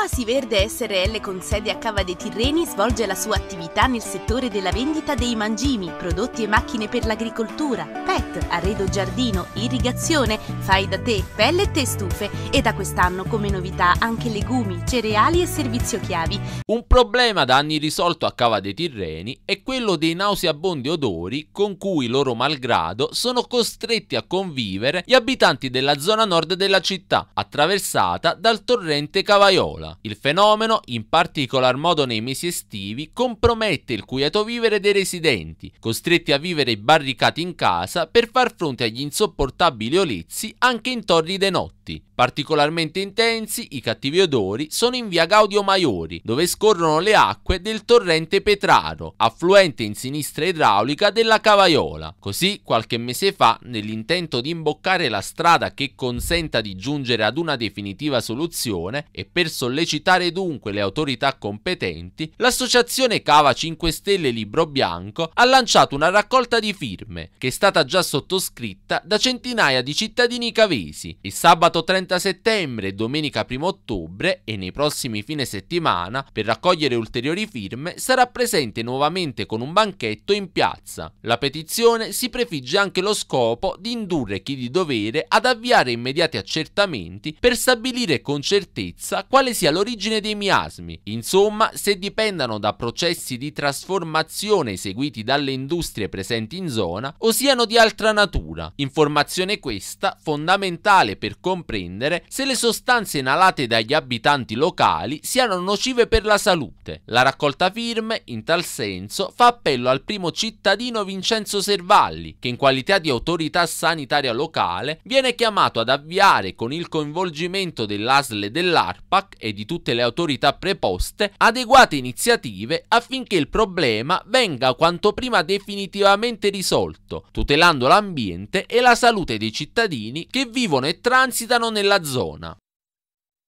Oasi Verde SRL con sede a Cava dei Tirreni svolge la sua attività nel settore della vendita dei mangimi, prodotti e macchine per l'agricoltura, pet, arredo giardino, irrigazione, fai da te, pellet e stufe e da quest'anno come novità anche legumi, cereali e servizio chiavi. Un problema da anni risolto a Cava dei Tirreni è quello dei nauseabondi odori con cui loro malgrado sono costretti a convivere gli abitanti della zona nord della città, attraversata dal torrente Cavaiola. Il fenomeno, in particolar modo nei mesi estivi, compromette il quieto vivere dei residenti, costretti a vivere barricati in casa per far fronte agli insopportabili olezzi anche in torride notti. Particolarmente intensi i cattivi odori sono in via Gaudio Maiori, dove scorrono le acque del torrente Petraro, affluente in sinistra idraulica della Cavaiola. Così, qualche mese fa, nell'intento di imboccare la strada che consenta di giungere ad una definitiva soluzione e per sollevare sollecitare dunque le autorità competenti, l'associazione Cava 5 Stelle Libro Bianco ha lanciato una raccolta di firme che è stata già sottoscritta da centinaia di cittadini cavesi e sabato 30 settembre e domenica 1 ottobre e nei prossimi fine settimana per raccogliere ulteriori firme sarà presente nuovamente con un banchetto in piazza. La petizione si prefigge anche lo scopo di indurre chi di dovere ad avviare immediati accertamenti per stabilire con certezza quale sia sia l'origine dei miasmi. Insomma, se dipendano da processi di trasformazione eseguiti dalle industrie presenti in zona o siano di altra natura. Informazione questa fondamentale per comprendere se le sostanze inalate dagli abitanti locali siano nocive per la salute. La raccolta firme, in tal senso, fa appello al primo cittadino Vincenzo Servalli, che in qualità di autorità sanitaria locale viene chiamato ad avviare con il coinvolgimento dell'ASL e dell'ARPAC e di di tutte le autorità preposte adeguate iniziative affinché il problema venga quanto prima definitivamente risolto, tutelando l'ambiente e la salute dei cittadini che vivono e transitano nella zona.